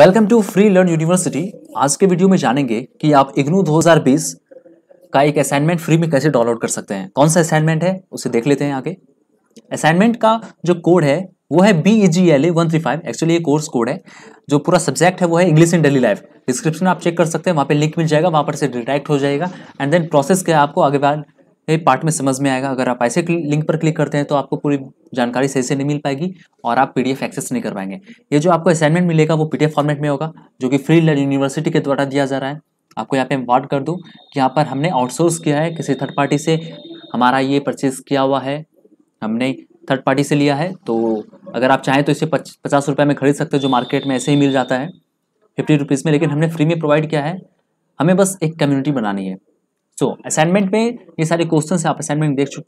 welcome to free learn university आज के video में जानेंगे कि आप इग्नू 2020 का एक असाइनमेंट फ्री में कैसे डाउनलोड कर सकते हैं कौन सा असाइनमेंट है उसे देख लेते हैं आगे असाइनमेंट का जो कोड है वो है B E G L A one three five actually ये कोर्स कोड है जो पूरा सब्जेक्ट है वो है English in daily life description आप चेक कर सकते हैं वहाँ पर लिंक मिल जाएगा वहाँ पर से डिटेक्ट हो जाएगा एंड देन प्रोसेस क्या आपको आगे बाद ये पार्ट में समझ में आएगा अगर आप ऐसे लिंक पर क्लिक करते हैं तो आपको पूरी जानकारी सही से नहीं मिल पाएगी और आप पीडीएफ एक्सेस नहीं कर पाएंगे ये जो आपको असाइनमेंट मिलेगा वो पीडीएफ फॉर्मेट में होगा जो कि फ्री यूनिवर्सिटी के द्वारा दिया जा रहा है आपको यहाँ पे वार्ड कर दूँ कि यहाँ पर हमने आउटसोर्स किया है किसी थर्ड पार्टी से हमारा ये परचेज किया हुआ है हमने थर्ड पार्टी से लिया है तो अगर आप चाहें तो इसे पच, पचास रुपये में खरीद सकते हो जो मार्केट में ऐसे ही मिल जाता है फिफ्टी रुपीज़ में लेकिन हमने फ्री में प्रोवाइड किया है हमें बस एक कम्युनिटी बनानी है सो so, असाइनमेंट में ये सारे क्वेश्चन आप असाइनमेंट देख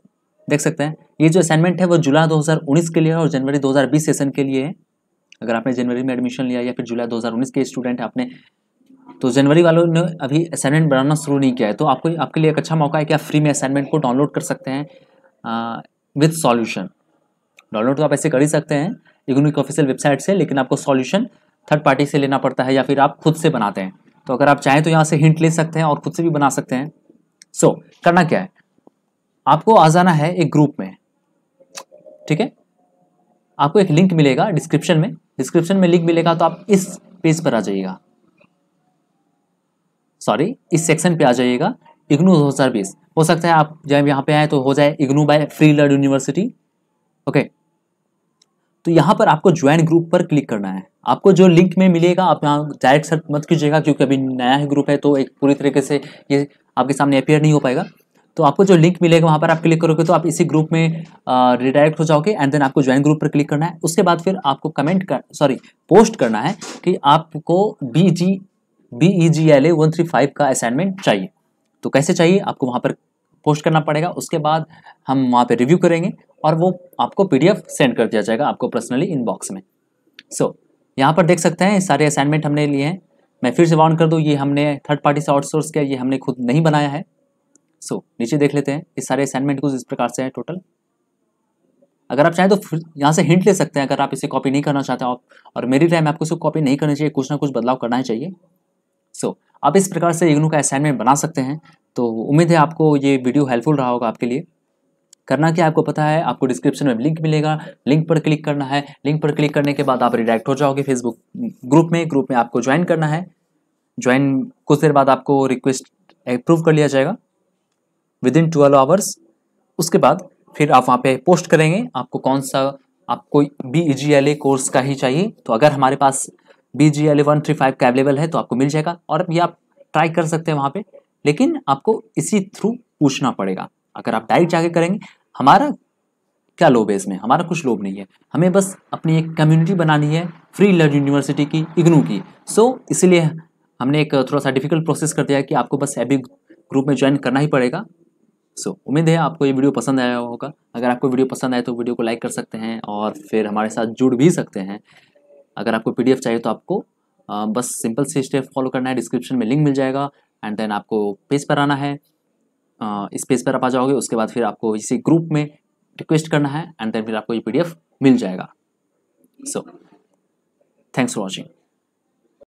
देख सकते हैं ये जो असाइनमेंट है वो जुलाई 2019 के लिए है और जनवरी 2020 सेशन के लिए है अगर आपने जनवरी में एडमिशन लिया या फिर जुलाई 2019 के स्टूडेंट आपने तो जनवरी वालों ने अभी असाइनमेंट बनाना शुरू नहीं किया है तो आपको आपके लिए एक अच्छा मौका है कि आप फ्री में असाइनमेंट को डाउनलोड कर सकते हैं विथ सॉल्यूशन डाउनलोड तो आप ऐसे कर ही सकते हैं इग्नू ऑफिशियल वेबसाइट से लेकिन आपको सॉल्यूशन थर्ड पार्टी से लेना पड़ता है या फिर आप खुद से बनाते हैं तो अगर आप चाहें तो यहाँ से हिंट ले सकते हैं और खुद से भी बना सकते हैं सो so, करना क्या है आपको आ जाना है एक ग्रुप में ठीक है आपको एक लिंक मिलेगा डिस्क्रिप्शन में डिस्क्रिप्शन में लिंक मिलेगा तो आप इस पेज पर आ जाइएगा सॉरी इस सेक्शन पे आ जाइएगा इग्नू दो हज़ार बीस हो सकता है आप जब यहां पे आए तो हो जाए IGNOU by free learn university okay तो यहां पर आपको ज्वाइन ग्रुप पर क्लिक करना है आपको जो लिंक में मिलेगा आप यहाँ डायरेक्ट सर्च मत कीजिएगा क्योंकि अभी नया ही ग्रुप है तो एक पूरी तरीके से ये आपके सामने अपेयर नहीं हो पाएगा तो आपको जो लिंक मिलेगा वहाँ पर आप क्लिक करोगे तो आप इसी ग्रुप में रिडायरेक्ट हो जाओगे एंड देन आपको ज्वाइन ग्रुप पर क्लिक करना है उसके बाद फिर आपको कमेंट कर सॉरी पोस्ट करना है कि आपको B G B E G L A one three five का असाइनमेंट चाहिए तो कैसे चाहिए आपको वहाँ पर पोस्ट करना पड़ेगा उसके बाद हम वहाँ पर रिव्यू करेंगे और वो आपको पी सेंड कर दिया जाएगा आपको पर्सनली इनबॉक्स में सो so, यहाँ पर देख सकते हैं सारे असाइनमेंट हमने लिए हैं मैं फिर से वार्न कर दूँ ये हमने थर्ड पार्टी से आउटसोर्स किया ये हमने खुद नहीं बनाया है सो so, नीचे देख लेते हैं इस सारे असाइनमेंट कुछ इस प्रकार से है टोटल अगर आप चाहें तो फिर यहाँ से हिंट ले सकते हैं अगर आप इसे कॉपी नहीं करना चाहते आप और मेरी राय में आपको इसको कॉपी नहीं करनी चाहिए कुछ ना कुछ बदलाव करना ही चाहिए सो so, आप इस प्रकार से इग्नू का असाइनमेंट बना सकते हैं तो उम्मीद है आपको ये वीडियो हेल्पफुल रहा होगा आपके लिए करना क्या आपको पता है आपको डिस्क्रिप्शन में लिंक मिलेगा लिंक पर क्लिक करना है लिंक पर क्लिक करने के बाद आप रिडायरेक्ट हो जाओगे फेसबुक ग्रुप में ग्रुप में आपको ज्वाइन करना है ज्वाइन कुछ देर बाद आपको रिक्वेस्ट अप्रूव कर लिया जाएगा विद इन ट्वेल्व आवर्स उसके बाद फिर आप वहाँ पे पोस्ट करेंगे आपको कौन सा आपको B E G L A course का ही चाहिए तो अगर हमारे पास B G L A one three five का अवेलेबल है तो आपको मिल जाएगा और ये आप ट्राई कर सकते हैं वहाँ पे लेकिन आपको इसी थ्रू पूछना पड़ेगा अगर आप डायरेक्ट जाके करेंगे हमारा क्या लोभ है इसमें हमारा कुछ लोभ नहीं है हमें बस अपनी एक कम्युनिटी बनानी है फ्री लर्न यूनिवर्सिटी की इग्नू की सो so, इसीलिए हमने एक थोड़ा सा डिफिकल्ट प्रोसेस कर दिया कि आपको बस एबी ग्रुप में ज्वाइन करना ही पड़ेगा सो so, उम्मीद है आपको ये वीडियो पसंद आया होगा अगर आपको वीडियो पसंद आए तो वीडियो को लाइक कर सकते हैं और फिर हमारे साथ जुड़ भी सकते हैं अगर आपको पी चाहिए तो आपको बस सिंपल से स्टेप फॉलो करना है डिस्क्रिप्शन में लिंक मिल जाएगा एंड देन आपको पेज पर आना है इस पेज पर आप आ जाओगे उसके बाद फिर आपको इसी ग्रुप में रिक्वेस्ट करना है एंड देन फिर आपको ये पीडीएफ मिल जाएगा सो थैंक्स फॉर वॉचिंग